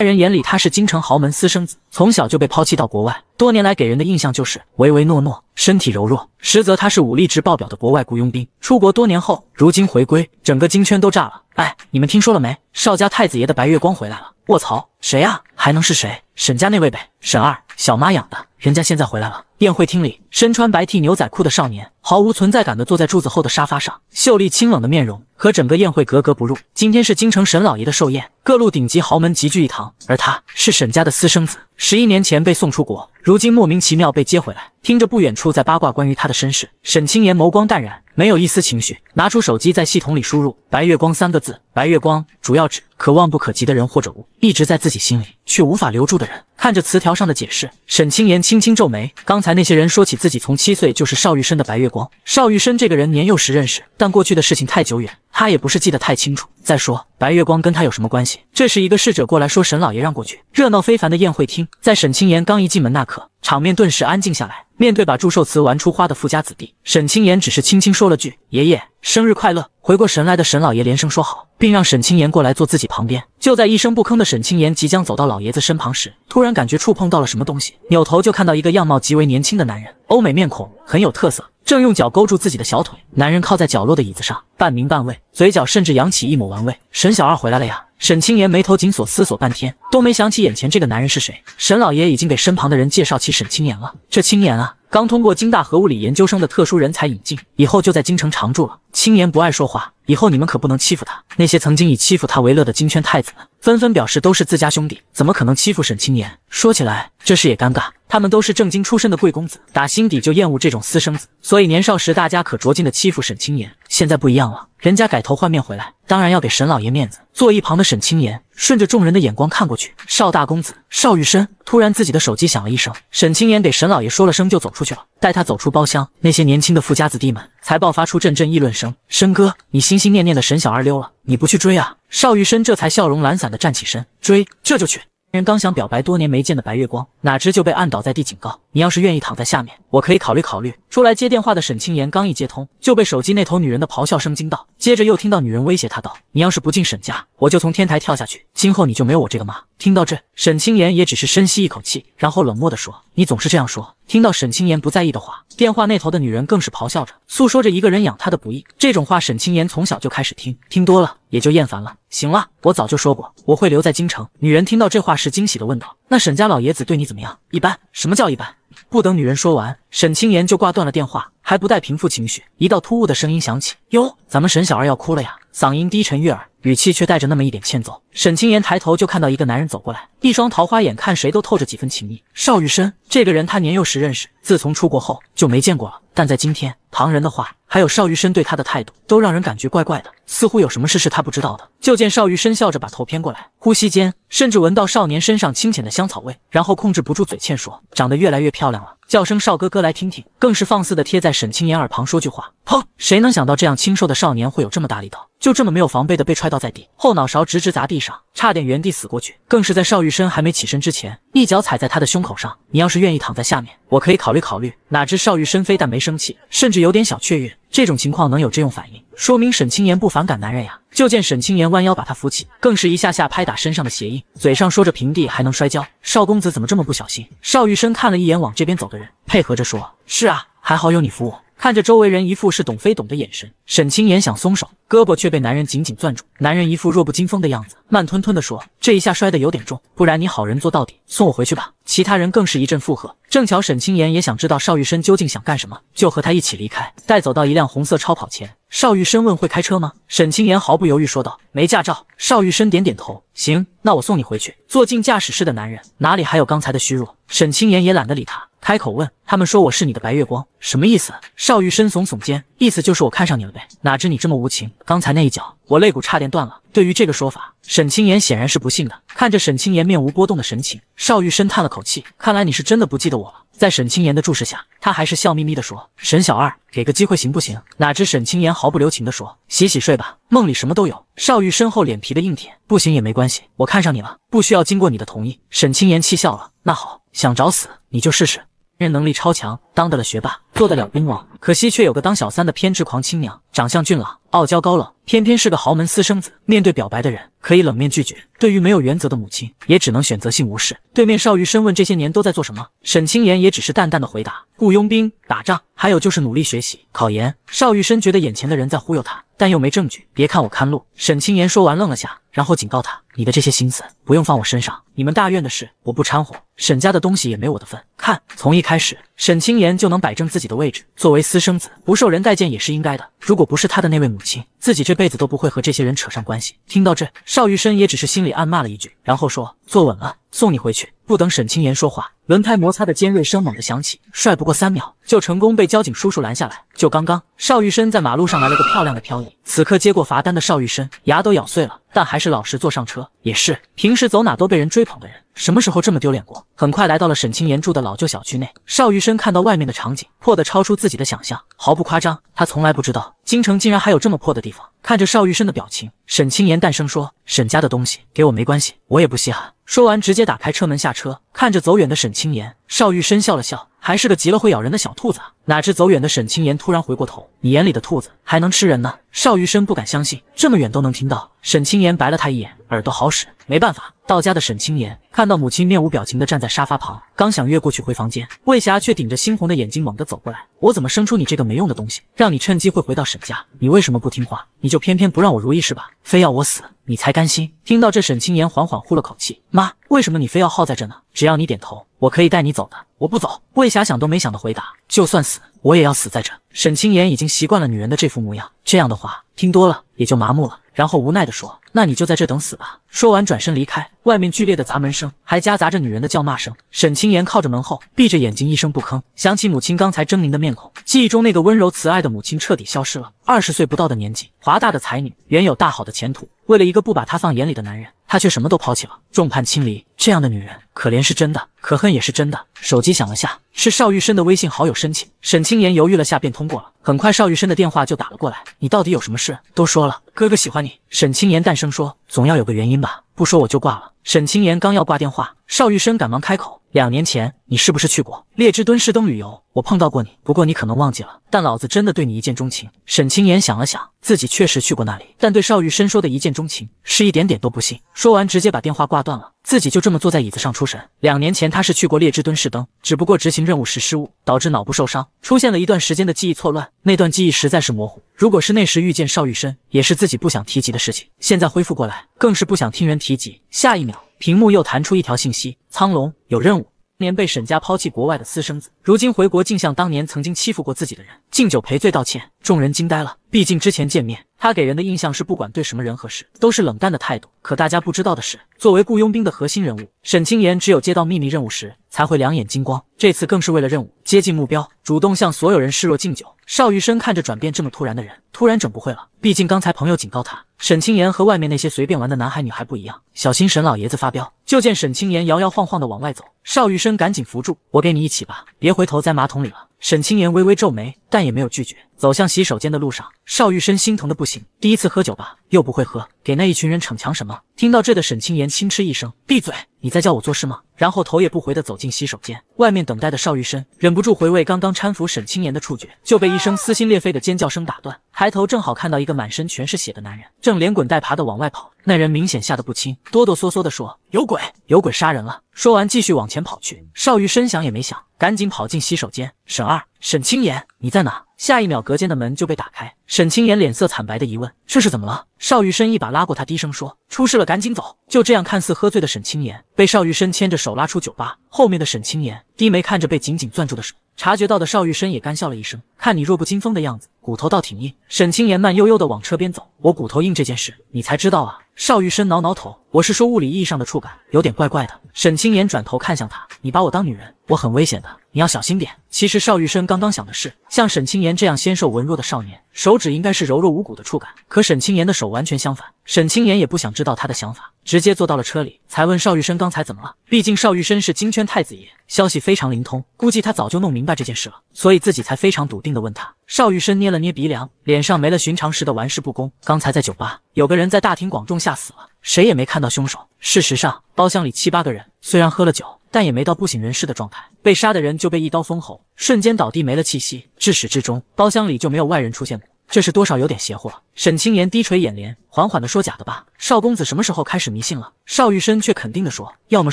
在人眼里，他是京城豪门私生子，从小就被抛弃到国外，多年来给人的印象就是唯唯诺诺，身体柔弱。实则他是武力值爆表的国外雇佣兵。出国多年后，如今回归，整个京圈都炸了。哎，你们听说了没？邵家太子爷的白月光回来了！卧槽，谁啊？还能是谁？沈家那位呗。沈二小妈养的，人家现在回来了。宴会厅里，身穿白 T 牛仔裤的少年。毫无存在感地坐在柱子后的沙发上，秀丽清冷的面容和整个宴会格格不入。今天是京城沈老爷的寿宴，各路顶级豪门集聚一堂，而他是沈家的私生子，十一年前被送出国，如今莫名其妙被接回来。听着不远处在八卦关于他的身世，沈青言眸光淡然，没有一丝情绪，拿出手机在系统里输入“白月光”三个字。白月光主要指可望不可及的人或者物，一直在自己心里却无法留住的人。看着词条上的解释，沈青言轻轻皱眉。刚才那些人说起自己从七岁就是邵玉生的白月。光邵玉生这个人年幼时认识，但过去的事情太久远，他也不是记得太清楚。再说白月光跟他有什么关系？这时一个侍者过来说：“沈老爷让过去。”热闹非凡的宴会厅，在沈青言刚一进门那刻，场面顿时安静下来。面对把祝寿词玩出花的富家子弟，沈青言只是轻轻说了句：“爷爷生日快乐。”回过神来的沈老爷连声说好，并让沈青言过来坐自己旁边。就在一声不吭的沈青言即将走到老爷子身旁时，突然感觉触碰到了什么东西，扭头就看到一个样貌极为年轻的男人，欧美面孔很有特色。正用脚勾住自己的小腿，男人靠在角落的椅子上。半明半昧，嘴角甚至扬起一抹玩味。沈小二回来了呀！沈青言眉头紧锁，思索半天都没想起眼前这个男人是谁。沈老爷已经给身旁的人介绍起沈青言了。这青言啊，刚通过京大核物理研究生的特殊人才引进，以后就在京城常住了。青言不爱说话，以后你们可不能欺负他。那些曾经以欺负他为乐的京圈太子们纷纷表示，都是自家兄弟，怎么可能欺负沈青言？说起来这事也尴尬，他们都是正经出身的贵公子，打心底就厌恶这种私生子，所以年少时大家可着劲的欺负沈青言。现在不一样了，人家改头换面回来，当然要给沈老爷面子。坐一旁的沈青言顺着众人的眼光看过去，邵大公子邵玉生突然自己的手机响了一声，沈青言给沈老爷说了声就走出去了。待他走出包厢，那些年轻的富家子弟们才爆发出阵阵议论声：“申哥，你心心念念的沈小二溜了，你不去追啊？”邵玉生这才笑容懒散的站起身，追，这就去。人刚想表白多年没见的白月光，哪知就被按倒在地警告。你要是愿意躺在下面，我可以考虑考虑。出来接电话的沈清言刚一接通，就被手机那头女人的咆哮声惊到，接着又听到女人威胁他道：“你要是不进沈家，我就从天台跳下去，今后你就没有我这个妈。”听到这，沈清言也只是深吸一口气，然后冷漠地说：“你总是这样说。”听到沈清言不在意的话，电话那头的女人更是咆哮着诉说着一个人养她的不易。这种话沈清言从小就开始听，听多了也就厌烦了。行了，我早就说过我会留在京城。女人听到这话时惊喜的问道。那沈家老爷子对你怎么样？一般？什么叫一般？不等女人说完，沈青言就挂断了电话。还不带平复情绪，一道突兀的声音响起：“哟，咱们沈小二要哭了呀！”嗓音低沉悦耳，语气却带着那么一点欠揍。沈青言抬头就看到一个男人走过来，一双桃花眼，看谁都透着几分情意。邵玉深这个人，他年幼时认识，自从出国后就没见过了。但在今天，旁人的话，还有邵玉深对他的态度，都让人感觉怪怪的，似乎有什么事是他不知道的。就见邵玉深笑着把头偏过来，呼吸间甚至闻到少年身上清浅的香草味，然后控制不住嘴欠说：“长得越来越漂亮了。”叫声少哥哥来听听，更是放肆的贴在沈青言耳旁说句话。砰！谁能想到这样清瘦的少年会有这么大力道？就这么没有防备的被踹倒在地，后脑勺直直砸地上，差点原地死过去。更是在邵玉生还没起身之前，一脚踩在他的胸口上。你要是愿意躺在下面，我可以考虑考虑。哪知邵玉生非但没生气，甚至有点小雀跃。这种情况能有这种反应，说明沈青言不反感男人呀。就见沈青言弯腰把他扶起，更是一下下拍打身上的鞋印，嘴上说着平地还能摔跤。邵公子怎么这么不小心？邵玉生看了一眼往这边走的人，配合着说：“是啊，还好有你扶我。”看着周围人一副是懂非懂的眼神，沈清言想松手，胳膊却被男人紧紧攥住。男人一副弱不禁风的样子，慢吞吞地说：“这一下摔得有点重，不然你好人做到底，送我回去吧。”其他人更是一阵附和。正巧沈清言也想知道邵玉生究竟想干什么，就和他一起离开，带走到一辆红色超跑前。邵玉生问：“会开车吗？”沈清言毫不犹豫说道：“没驾照。”邵玉生点点头：“行，那我送你回去。”坐进驾驶室的男人哪里还有刚才的虚弱，沈清言也懒得理他。开口问他们说我是你的白月光，什么意思？邵玉深耸耸肩，意思就是我看上你了呗。哪知你这么无情，刚才那一脚，我肋骨差点断了。对于这个说法，沈青言显然是不信的。看着沈青言面无波动的神情，邵玉深叹了口气，看来你是真的不记得我了。在沈青言的注视下，他还是笑眯眯地说：“沈小二，给个机会行不行？”哪知沈青言毫不留情地说：“洗洗睡吧，梦里什么都有。”邵玉身厚脸皮的硬挺：“不行也没关系，我看上你了，不需要经过你的同意。沈青言气笑了，那好，想找死你就试试。人能力超强，当得了学霸，做得了兵王，可惜却有个当小三的偏执狂亲娘。长相俊朗，傲娇高冷，偏偏是个豪门私生子。面对表白的人，可以冷面拒绝；对于没有原则的母亲，也只能选择性无视。对面少玉生问这些年都在做什么，沈清言也只是淡淡的回答：雇佣兵打仗，还有就是努力学习考研。少玉生觉得眼前的人在忽悠他，但又没证据。别看我看路，沈清言说完愣了下。然后警告他，你的这些心思不用放我身上。你们大院的事我不掺和，沈家的东西也没我的份。看，从一开始，沈青言就能摆正自己的位置。作为私生子，不受人待见也是应该的。如果不是他的那位母亲，自己这辈子都不会和这些人扯上关系。听到这，邵玉生也只是心里暗骂了一句，然后说：“坐稳了，送你回去。”不等沈青言说话，轮胎摩擦的尖锐声猛地响起，帅不过三秒，就成功被交警叔叔拦下来。就刚刚，邵玉生在马路上来了个漂亮的漂移。此刻接过罚单的邵玉生，牙都咬碎了。但还是老实坐上车。也是平时走哪都被人追捧的人，什么时候这么丢脸过？很快来到了沈清妍住的老旧小区内。邵玉生看到外面的场景，破的超出自己的想象，毫不夸张。他从来不知道京城竟然还有这么破的地方。看着邵玉生的表情，沈清妍淡声说：“沈家的东西给我没关系，我也不稀罕。”说完，直接打开车门下车，看着走远的沈清妍，邵玉生笑了笑。还是个急了会咬人的小兔子啊！哪知走远的沈青言突然回过头：“你眼里的兔子还能吃人呢？”邵玉生不敢相信，这么远都能听到。沈青言白了他一眼：“耳朵好使，没办法。”到家的沈青言看到母亲面无表情地站在沙发旁，刚想越过去回房间，魏霞却顶着猩红的眼睛猛地走过来：“我怎么生出你这个没用的东西？让你趁机会回到沈家，你为什么不听话？你就偏偏不让我如意是吧？非要我死？”你才甘心？听到这，沈青言缓缓呼了口气。妈，为什么你非要耗在这呢？只要你点头，我可以带你走的。我不走。魏霞想都没想的回答：“就算死，我也要死在这。”沈青言已经习惯了女人的这副模样，这样的话听多了也就麻木了，然后无奈的说。那你就在这等死吧！说完转身离开，外面剧烈的砸门声还夹杂着女人的叫骂声。沈清言靠着门后，闭着眼睛一声不吭。想起母亲刚才狰狞的面孔，记忆中那个温柔慈爱的母亲彻底消失了。二十岁不到的年纪，华大的才女，原有大好的前途，为了一个不把她放眼里的男人，她却什么都抛弃了，众叛亲离。这样的女人，可怜是真的，可恨也是真的。手机响了下，是邵玉生的微信好友申请。沈清言犹豫了下，便通过了。很快，邵玉生的电话就打了过来。你到底有什么事？都说了，哥哥喜欢你。沈清言诞生。说总要有个原因吧，不说我就挂了。沈清言刚要挂电话，邵玉生赶忙开口。两年前，你是不是去过列之敦士登旅游？我碰到过你，不过你可能忘记了。但老子真的对你一见钟情。沈清言想了想，自己确实去过那里，但对邵玉生说的一见钟情是一点点都不信。说完，直接把电话挂断了。自己就这么坐在椅子上出神。两年前，他是去过列之敦士登，只不过执行任务时失误，导致脑部受伤，出现了一段时间的记忆错乱。那段记忆实在是模糊。如果是那时遇见邵玉生，也是自己不想提及的事情。现在恢复过来，更是不想听人提及。下一秒。屏幕又弹出一条信息：苍龙有任务。年被沈家抛弃、国外的私生子，如今回国竟向当年曾经欺负过自己的人敬酒赔罪道歉，众人惊呆了。毕竟之前见面，他给人的印象是不管对什么人和事都是冷淡的态度。可大家不知道的是，作为雇佣兵的核心人物，沈清言只有接到秘密任务时才会两眼金光。这次更是为了任务接近目标，主动向所有人示弱敬酒。邵玉生看着转变这么突然的人，突然整不会了。毕竟刚才朋友警告他，沈清言和外面那些随便玩的男孩女孩不一样，小心沈老爷子发飙。就见沈清言摇摇晃晃的往外走，邵玉生赶紧扶住，我给你一起吧，别回头在马桶里了。沈清妍微微皱眉，但也没有拒绝。走向洗手间的路上，邵玉生心疼的不行，第一次喝酒吧，又不会喝。给那一群人逞强什么？听到这的沈青言轻嗤一声：“闭嘴，你在叫我做事吗？”然后头也不回的走进洗手间。外面等待的邵玉生忍不住回味刚刚搀扶沈青言的触觉，就被一声撕心裂肺的尖叫声打断。抬头正好看到一个满身全是血的男人，正连滚带爬的往外跑。那人明显吓得不轻，哆哆嗦嗦的说：“有鬼，有鬼杀人了。”说完继续往前跑去。邵玉生想也没想，赶紧跑进洗手间。沈二。沈青言，你在哪？下一秒，隔间的门就被打开。沈青言脸色惨白的疑问，这是怎么了？邵玉生一把拉过他，低声说：“出事了，赶紧走。”就这样，看似喝醉的沈青言被邵玉生牵着手拉出酒吧。后面的沈青言低眉看着被紧紧攥住的手，察觉到的邵玉生也干笑了一声：“看你弱不禁风的样子。”骨头倒挺硬。沈青言慢悠悠地往车边走。我骨头硬这件事，你才知道啊？邵玉生挠挠头，我是说物理意义上的触感，有点怪怪的。沈青言转头看向他，你把我当女人，我很危险的，你要小心点。其实邵玉生刚刚想的是，像沈青言这样纤瘦文弱的少年，手指应该是柔弱无骨的触感。可沈青言的手完全相反。沈青言也不想知道他的想法，直接坐到了车里，才问邵玉生刚才怎么了。毕竟邵玉生是金圈太子爷，消息非常灵通，估计他早就弄明白这件事了，所以自己才非常笃定地问他。邵玉生捏了。捏鼻梁，脸上没了寻常时的玩世不恭。刚才在酒吧，有个人在大庭广众下死了，谁也没看到凶手。事实上，包厢里七八个人虽然喝了酒，但也没到不省人事的状态。被杀的人就被一刀封喉，瞬间倒地没了气息。至始至终，包厢里就没有外人出现过，这是多少有点邪乎了。沈青言低垂眼帘，缓缓地说：“假的吧，少公子什么时候开始迷信了？”邵玉生却肯定地说：“要么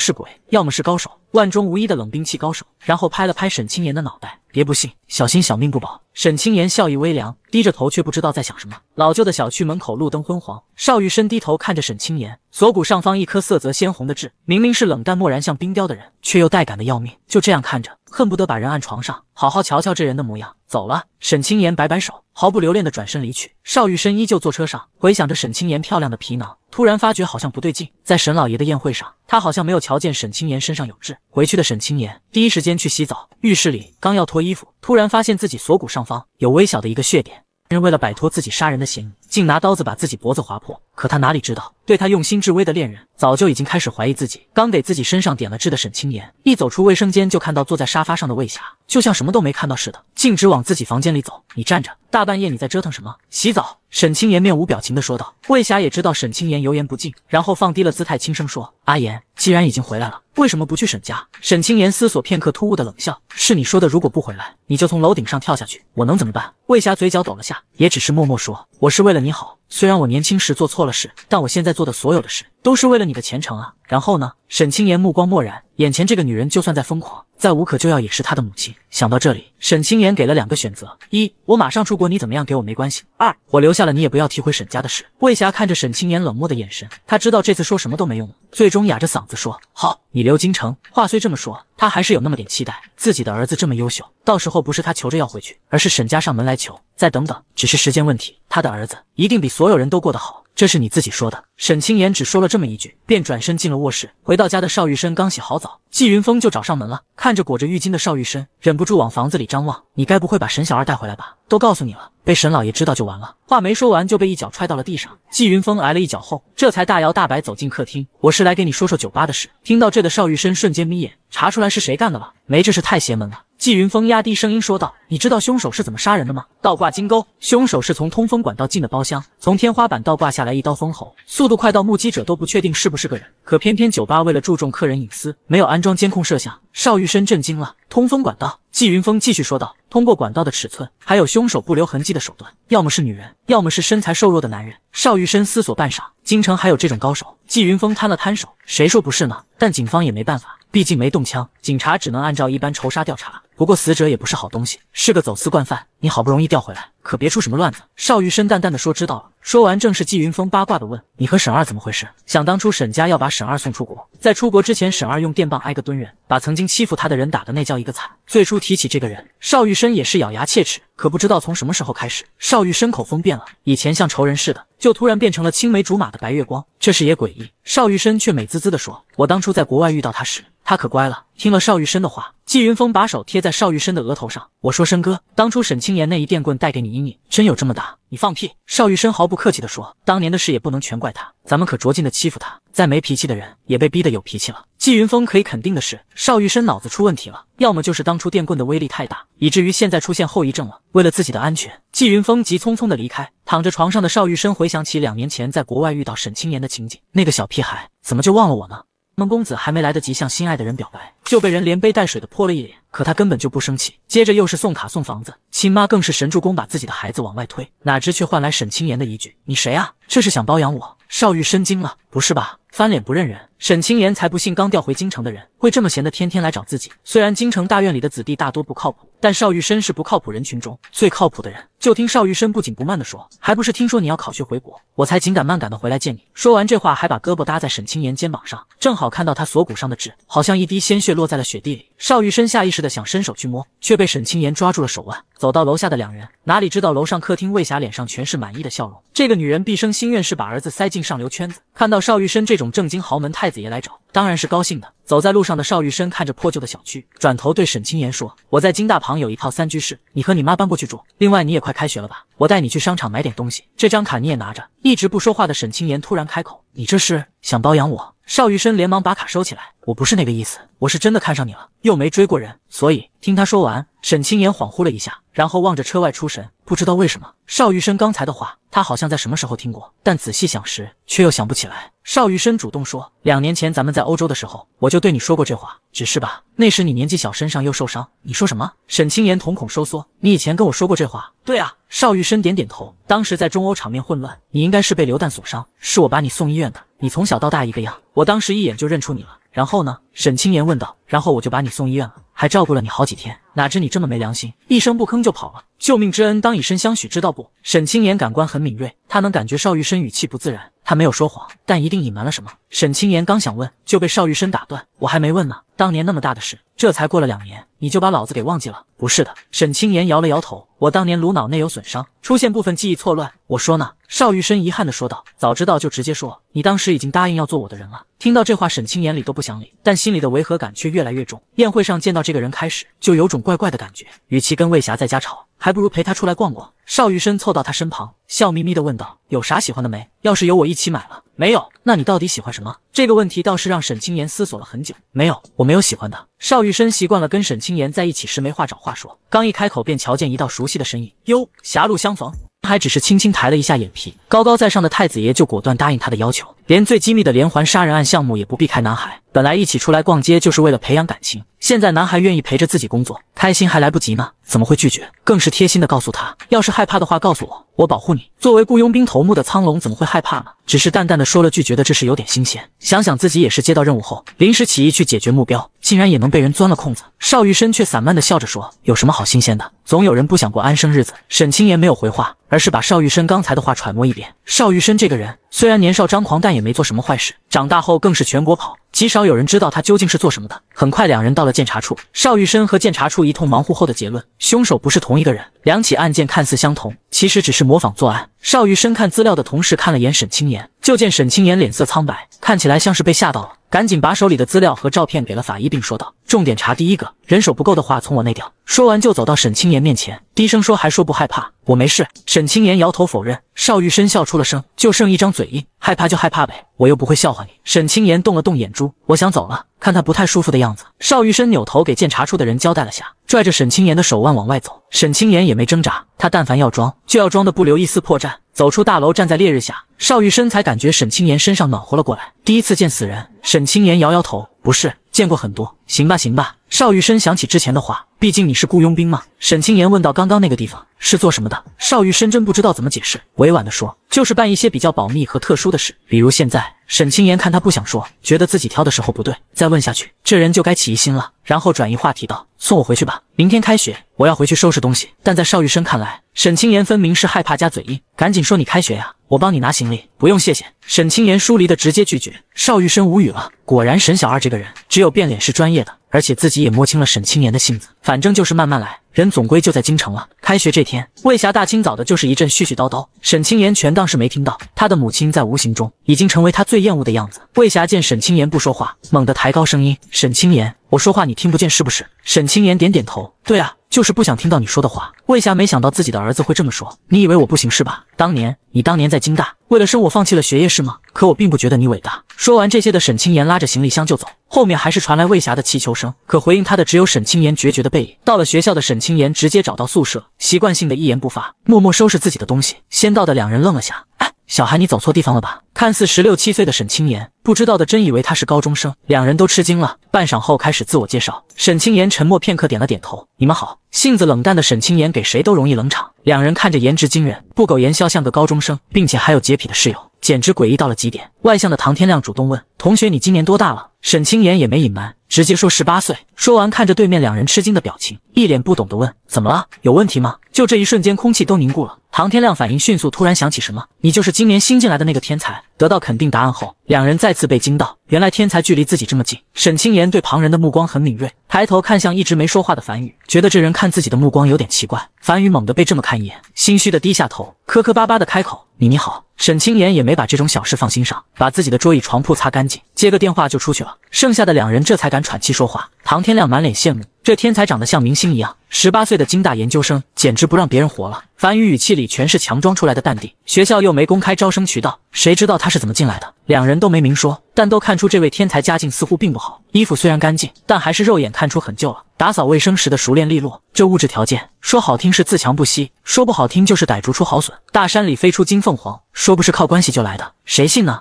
是鬼，要么是高手，万中无一的冷兵器高手。”然后拍了拍沈青言的脑袋：“别不信，小心小命不保。”沈青言笑意微凉，低着头却不知道在想什么。老旧的小区门口，路灯昏黄。邵玉生低头看着沈青言，锁骨上方一颗色泽鲜红的痣，明明是冷淡漠然像冰雕的人，却又带感的要命。就这样看着，恨不得把人按床上，好好瞧瞧这人的模样。走了，沈青言摆摆手，毫不留恋地转身离去。邵玉生依旧坐车上，回想着沈青妍漂亮的皮囊，突然发觉好像不对劲。在沈老爷的宴会上，他好像没有瞧见沈青妍身上有痣。回去的沈青妍第一时间去洗澡，浴室里刚要脱衣服，突然发现自己锁骨上方有微小的一个血点。人为了摆脱自己杀人的嫌疑。竟拿刀子把自己脖子划破，可他哪里知道，对他用心至微的恋人早就已经开始怀疑自己。刚给自己身上点了痣的沈青言，一走出卫生间就看到坐在沙发上的魏霞，就像什么都没看到似的，径直往自己房间里走。你站着，大半夜你在折腾什么？洗澡。沈青言面无表情地说道。魏霞也知道沈青言油盐不进，然后放低了姿态，轻声说：“阿言，既然已经回来了，为什么不去沈家？”沈青言思索片刻，突兀的冷笑：“是你说的，如果不回来，你就从楼顶上跳下去，我能怎么办？”魏霞嘴角抖了下，也只是默默说：“我是为了。”你好。虽然我年轻时做错了事，但我现在做的所有的事都是为了你的前程啊。然后呢？沈青言目光漠然，眼前这个女人就算再疯狂、再无可救药，也是她的母亲。想到这里，沈青言给了两个选择：一，我马上出国，你怎么样？给我没关系。二，我留下了，你也不要提回沈家的事。魏霞看着沈青言冷漠的眼神，她知道这次说什么都没用，最终哑着嗓子说：“好，你留京城。”话虽这么说，她还是有那么点期待，自己的儿子这么优秀，到时候不是她求着要回去，而是沈家上门来求。再等等，只是时间问题，她的儿子一定比。所有人都过得好。这是你自己说的。沈清言只说了这么一句，便转身进了卧室。回到家的邵玉生刚洗好澡，季云峰就找上门了。看着裹着浴巾的邵玉生，忍不住往房子里张望。你该不会把沈小二带回来吧？都告诉你了，被沈老爷知道就完了。话没说完就被一脚踹到了地上。季云峰挨了一脚后，这才大摇大摆走进客厅。我是来给你说说酒吧的事。听到这的邵玉生瞬间眯眼，查出来是谁干的了？没，这事太邪门了。季云峰压低声音说道：“你知道凶手是怎么杀人的吗？倒挂金钩。凶手是从通风管道进的包厢，从天花板倒挂下。”来一刀封喉，速度快到目击者都不确定是不是个人。可偏偏酒吧为了注重客人隐私，没有安装监控摄像。邵玉生震惊了。通风管道，季云峰继续说道：“通过管道的尺寸，还有凶手不留痕迹的手段，要么是女人，要么是身材瘦弱的男人。”邵玉生思索半晌，京城还有这种高手？季云峰摊了摊手：“谁说不是呢？但警方也没办法，毕竟没动枪，警察只能按照一般仇杀调查。不过死者也不是好东西，是个走私惯犯。你好不容易调回来。”可别出什么乱子。”邵玉生淡淡的说，“知道了。”说完，正是季云峰八卦的问：“你和沈二怎么回事？”想当初，沈家要把沈二送出国，在出国之前，沈二用电棒挨个蹲人，把曾经欺负他的人打的那叫一个惨。最初提起这个人，邵玉生也是咬牙切齿。可不知道从什么时候开始，邵玉生口风变了，以前像仇人似的，就突然变成了青梅竹马的白月光。这事也诡异。邵玉生却美滋滋的说：“我当初在国外遇到他时，他可乖了。”听了邵玉生的话，季云峰把手贴在邵玉生的额头上。我说：“生哥，当初沈青言那一电棍带给你阴影，真有这么大？你放屁！”邵玉生毫不客气地说：“当年的事也不能全怪他，咱们可着劲的欺负他，再没脾气的人也被逼得有脾气了。”季云峰可以肯定的是，邵玉生脑子出问题了，要么就是当初电棍的威力太大，以至于现在出现后遗症了。为了自己的安全，季云峰急匆匆的离开。躺着床上的邵玉生回想起两年前在国外遇到沈青言的情景，那个小屁孩怎么就忘了我呢？孟公子还没来得及向心爱的人表白。就被人连杯带水的泼了一脸，可他根本就不生气。接着又是送卡送房子，亲妈更是神助攻，把自己的孩子往外推。哪知却换来沈清言的一句：“你谁啊？这是想包养我？”少玉深惊了：“不是吧，翻脸不认人？”沈清言才不信刚调回京城的人会这么闲的，天天来找自己。虽然京城大院里的子弟大多不靠谱，但邵玉深是不靠谱人群中最靠谱的人。就听邵玉深不紧不慢地说：“还不是听说你要考学回国，我才紧赶慢赶的回来见你。”说完这话，还把胳膊搭在沈清言肩膀上，正好看到他锁骨上的痣，好像一滴鲜血。落在了雪地里，邵玉生下意识的想伸手去摸，却被沈青言抓住了手腕。走到楼下的两人，哪里知道楼上客厅魏霞脸上全是满意的笑容。这个女人毕生心愿是把儿子塞进上流圈子，看到邵玉生这种正经豪门太子爷来找，当然是高兴的。走在路上的邵玉生看着破旧的小区，转头对沈青言说：“我在金大旁有一套三居室，你和你妈搬过去住。另外，你也快开学了吧？我带你去商场买点东西。这张卡你也拿着。”一直不说话的沈青言突然开口：“你这是想包养我？”邵玉生连忙把卡收起来：“我不是那个意思，我是真的看上你了，又没追过人。”所以，听他说完，沈青言恍惚了一下。然后望着车外出神，不知道为什么，邵玉生刚才的话，他好像在什么时候听过，但仔细想时却又想不起来。邵玉生主动说：“两年前咱们在欧洲的时候，我就对你说过这话，只是吧，那时你年纪小，身上又受伤。”你说什么？沈青言瞳孔收缩：“你以前跟我说过这话？”“对啊。”邵玉生点点头：“当时在中欧，场面混乱，你应该是被流弹所伤，是我把你送医院的。你从小到大一个样，我当时一眼就认出你了。”“然后呢？”沈青言问道。“然后我就把你送医院了，还照顾了你好几天。”哪知你这么没良心，一声不吭就跑了。救命之恩，当以身相许，知道不？沈青言感官很敏锐，他能感觉邵玉生语气不自然。他没有说谎，但一定隐瞒了什么。沈青言刚想问，就被邵玉生打断：“我还没问呢，当年那么大的事，这才过了两年，你就把老子给忘记了？”不是的，沈青言摇了摇头：“我当年颅脑内有损伤，出现部分记忆错乱。”我说呢，邵玉生遗憾地说道：“早知道就直接说，你当时已经答应要做我的人了。”听到这话，沈青眼里都不想理，但心里的违和感却越来越重。宴会上见到这个人，开始就有种怪怪的感觉。与其跟魏霞在家吵，还不如陪他出来逛逛。邵玉生凑到他身旁。笑眯眯地问道：“有啥喜欢的没？要是有，我一起买了。没有，那你到底喜欢什么？”这个问题倒是让沈青言思索了很久。没有，我没有喜欢的。邵玉生习惯了跟沈青言在一起时没话找话说，刚一开口便瞧见一道熟悉的身影。哟，狭路相逢，还只是轻轻抬了一下眼皮，高高在上的太子爷就果断答应他的要求。连最机密的连环杀人案项目也不避开男孩。本来一起出来逛街就是为了培养感情，现在男孩愿意陪着自己工作，开心还来不及呢，怎么会拒绝？更是贴心的告诉他，要是害怕的话告诉我，我保护你。作为雇佣兵头目的苍龙怎么会害怕呢？只是淡淡的说了句，觉得这事有点新鲜。想想自己也是接到任务后临时起意去解决目标，竟然也能被人钻了空子。邵玉生却散漫的笑着说：“有什么好新鲜的？总有人不想过安生日子。”沈青言没有回话，而是把邵玉生刚才的话揣摩一遍。邵玉生这个人虽然年少张狂，但。也没做什么坏事，长大后更是全国跑，极少有人知道他究竟是做什么的。很快，两人到了监察处，邵玉生和监察处一通忙活后的结论：凶手不是同一个人，两起案件看似相同，其实只是模仿作案。邵玉生看资料的同时，看了眼沈青言，就见沈青言脸色苍白，看起来像是被吓到了，赶紧把手里的资料和照片给了法医，并说道：重点查第一个，人手不够的话，从我那调。说完就走到沈青妍面前，低声说：“还说不害怕？我没事。”沈青妍摇头否认。邵玉深笑出了声，就剩一张嘴硬，害怕就害怕呗，我又不会笑话你。沈青妍动了动眼珠，我想走了，看他不太舒服的样子。邵玉深扭头给监察处的人交代了下，拽着沈青妍的手腕往外走。沈青妍也没挣扎，他但凡要装，就要装的不留一丝破绽。走出大楼，站在烈日下，邵玉深才感觉沈青妍身上暖和了过来。第一次见死人，沈青妍摇摇头，不是，见过很多。行吧，行吧。邵玉深想起之前的话。毕竟你是雇佣兵嘛。”沈清妍问道。刚刚那个地方是做什么的？邵玉深真不知道怎么解释，委婉地说：“就是办一些比较保密和特殊的事，比如现在。”沈青言看他不想说，觉得自己挑的时候不对，再问下去这人就该起疑心了。然后转移话题道：“送我回去吧，明天开学我要回去收拾东西。”但在邵玉生看来，沈青言分明是害怕加嘴硬，赶紧说：“你开学呀，我帮你拿行李，不用谢谢。”沈青言疏离的直接拒绝，邵玉生无语了。果然，沈小二这个人只有变脸是专业的，而且自己也摸清了沈青言的性子，反正就是慢慢来。人总归就在京城了。开学这天，魏霞大清早的就是一阵絮絮叨叨，沈清言全当是没听到。他的母亲在无形中已经成为他最厌恶的样子。魏霞见沈清言不说话，猛地抬高声音：“沈清言，我说话你听不见是不是？”沈清言点点头：“对啊，就是不想听到你说的话。”魏霞没想到自己的儿子会这么说：“你以为我不行是吧？当年你当年在京大。”为了生我放弃了学业是吗？可我并不觉得你伟大。说完这些的沈青言拉着行李箱就走，后面还是传来魏霞的祈求声，可回应他的只有沈青言决绝的背影。到了学校的沈青言直接找到宿舍，习惯性的一言不发，默默收拾自己的东西。先到的两人愣了下，哎。小孩，你走错地方了吧？看似十六七岁的沈青言，不知道的真以为他是高中生。两人都吃惊了，半晌后开始自我介绍。沈青言沉默片刻，点了点头。你们好。性子冷淡的沈青言给谁都容易冷场。两人看着颜值惊人，不苟言笑，像个高中生，并且还有洁癖的室友，简直诡异到了极点。外向的唐天亮主动问：“同学，你今年多大了？”沈青言也没隐瞒。直接说十八岁。说完，看着对面两人吃惊的表情，一脸不懂的问：“怎么了？有问题吗？”就这一瞬间，空气都凝固了。唐天亮反应迅速，突然想起什么：“你就是今年新进来的那个天才。”得到肯定答案后，两人再次被惊到。原来天才距离自己这么近。沈青言对旁人的目光很敏锐，抬头看向一直没说话的樊宇，觉得这人看自己的目光有点奇怪。樊宇猛地被这么看一眼，心虚的低下头，磕磕巴巴的开口：“你你好。”沈青言也没把这种小事放心上，把自己的桌椅床铺擦干净，接个电话就出去了。剩下的两人这才敢。敢喘气说话，唐天亮满脸羡慕，这天才长得像明星一样，十八岁的金大研究生简直不让别人活了。樊宇语气里全是强装出来的淡定，学校又没公开招生渠道，谁知道他是怎么进来的？两人都没明说，但都看出这位天才家境似乎并不好，衣服虽然干净，但还是肉眼看出很旧了。打扫卫生时的熟练利落，这物质条件说好听是自强不息，说不好听就是歹竹出好笋，大山里飞出金凤凰，说不是靠关系就来的，谁信呢？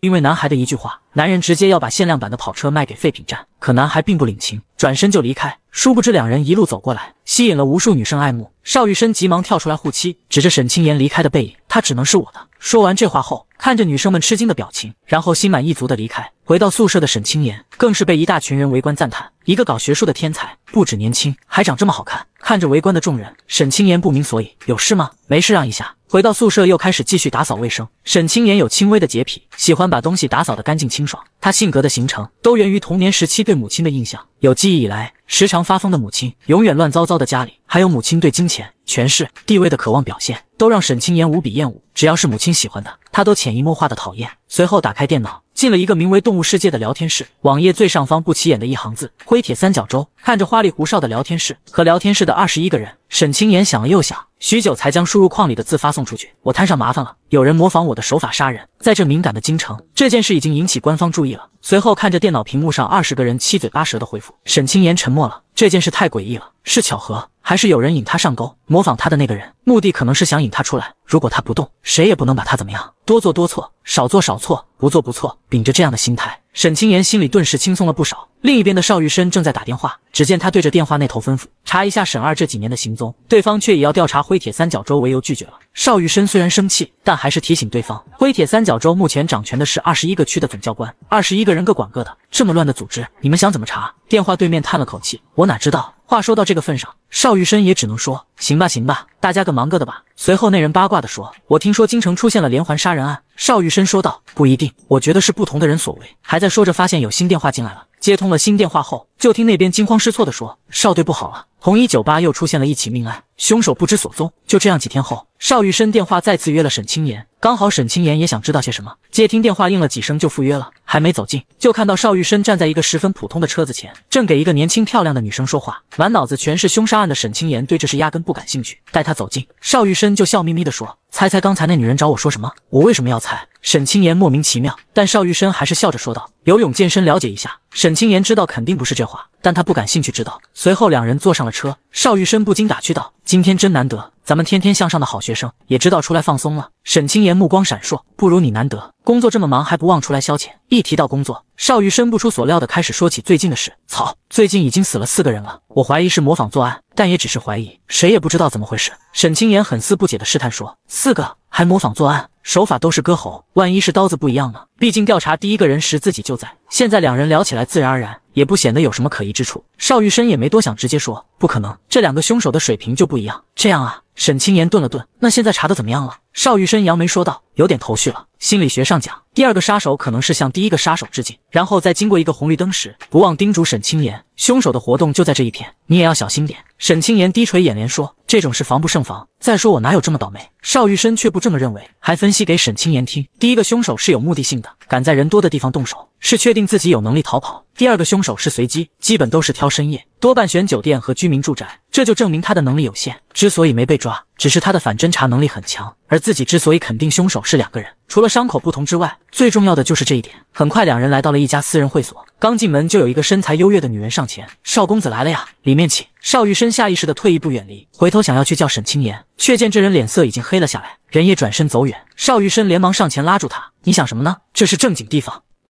因为男孩的一句话，男人直接要把限量版的跑车卖给废品站，可男孩并不领情，转身就离开。殊不知两人一路走过来。吸引了无数女生爱慕，邵玉生急忙跳出来护妻，指着沈青言离开的背影，他只能是我的。说完这话后，看着女生们吃惊的表情，然后心满意足的离开。回到宿舍的沈青言更是被一大群人围观赞叹，一个搞学术的天才，不止年轻，还长这么好看。看着围观的众人，沈青言不明所以，有事吗？没事，让一下。回到宿舍又开始继续打扫卫生。沈青言有轻微的洁癖，喜欢把东西打扫的干净清爽。他性格的形成都源于童年时期对母亲的印象，有记忆以来，时常发疯的母亲，永远乱糟糟。的家里，还有母亲对金钱、权势、地位的渴望表现，都让沈清言无比厌恶。只要是母亲喜欢的。他都潜移默化的讨厌。随后打开电脑，进了一个名为“动物世界”的聊天室。网页最上方不起眼的一行字：灰铁三角洲。看着花里胡哨的聊天室和聊天室的二十一个人，沈清言想了又想，许久才将输入框里的字发送出去。我摊上麻烦了，有人模仿我的手法杀人。在这敏感的京城，这件事已经引起官方注意了。随后看着电脑屏幕上二十个人七嘴八舌的回复，沈清言沉默了。这件事太诡异了，是巧合？还是有人引他上钩，模仿他的那个人，目的可能是想引他出来。如果他不动，谁也不能把他怎么样。多做多错，少做少错，不做不错。秉着这样的心态，沈清言心里顿时轻松了不少。另一边的邵玉生正在打电话，只见他对着电话那头吩咐：“查一下沈二这几年的行踪。”对方却以要调查灰铁三角洲为由拒绝了。邵玉生虽然生气，但还是提醒对方：“灰铁三角洲目前掌权的是二十一个区的总教官，二十一个人各管各的，这么乱的组织，你们想怎么查？”电话对面叹了口气：“我哪知道。”话说到这个份上，邵玉生也只能说：“行吧，行吧，大家各忙各的吧。”随后那人八卦地说：“我听说京城出现了连环杀人案。”邵玉生说道：“不一定，我觉得是不同的人所为。”还在说着，发现有新电话进来了。接通了新电话后，就听那边惊慌失措的说：“少队不好了，红衣酒吧又出现了一起命案，凶手不知所踪。”就这样，几天后，邵玉生电话再次约了沈青言，刚好沈青言也想知道些什么。接听电话应了几声就赴约了，还没走近，就看到邵玉生站在一个十分普通的车子前，正给一个年轻漂亮的女生说话，满脑子全是凶杀案的沈青言对这事压根不感兴趣。带他走近，邵玉生就笑眯眯地说：“猜猜刚才那女人找我说什么？我为什么要猜？”沈青言莫名其妙，但邵玉生还是笑着说道：“游泳健身了解一下。”沈清颜知道，肯定不是这话。但他不感兴趣，知道。随后两人坐上了车，邵玉生不禁打趣道：“今天真难得，咱们天天向上的好学生也知道出来放松了。”沈青言目光闪烁：“不如你难得，工作这么忙还不忘出来消遣。”一提到工作，邵玉生不出所料的开始说起最近的事：“操，最近已经死了四个人了，我怀疑是模仿作案，但也只是怀疑，谁也不知道怎么回事。”沈青言很似不解的试探说：“四个还模仿作案，手法都是割喉，万一是刀子不一样呢？毕竟调查第一个人时自己就在。”现在两人聊起来自然而然。也不显得有什么可疑之处，邵玉生也没多想，直接说。不可能，这两个凶手的水平就不一样。这样啊，沈青言顿了顿，那现在查的怎么样了？邵玉生扬眉说道：“有点头绪了。心理学上讲，第二个杀手可能是向第一个杀手致敬，然后再经过一个红绿灯时，不忘叮嘱沈青言：凶手的活动就在这一片，你也要小心点。”沈青言低垂眼帘说：“这种事防不胜防。再说我哪有这么倒霉？”邵玉生却不这么认为，还分析给沈青言听：第一个凶手是有目的性的，敢在人多的地方动手，是确定自己有能力逃跑；第二个凶手是随机，基本都是挑深夜，多半选酒店和居。民住宅，这就证明他的能力有限。之所以没被抓，只是他的反侦查能力很强。而自己之所以肯定凶手是两个人，除了伤口不同之外，最重要的就是这一点。很快，两人来到了一家私人会所，刚进门就有一个身材优越的女人上前：“邵公子来了呀，里面请。”邵玉生下意识的退一步远离，回头想要去叫沈青言，却见这人脸色已经黑了下来，人也转身走远。邵玉生连忙上前拉住他：“你想什么呢？这是正经地方。”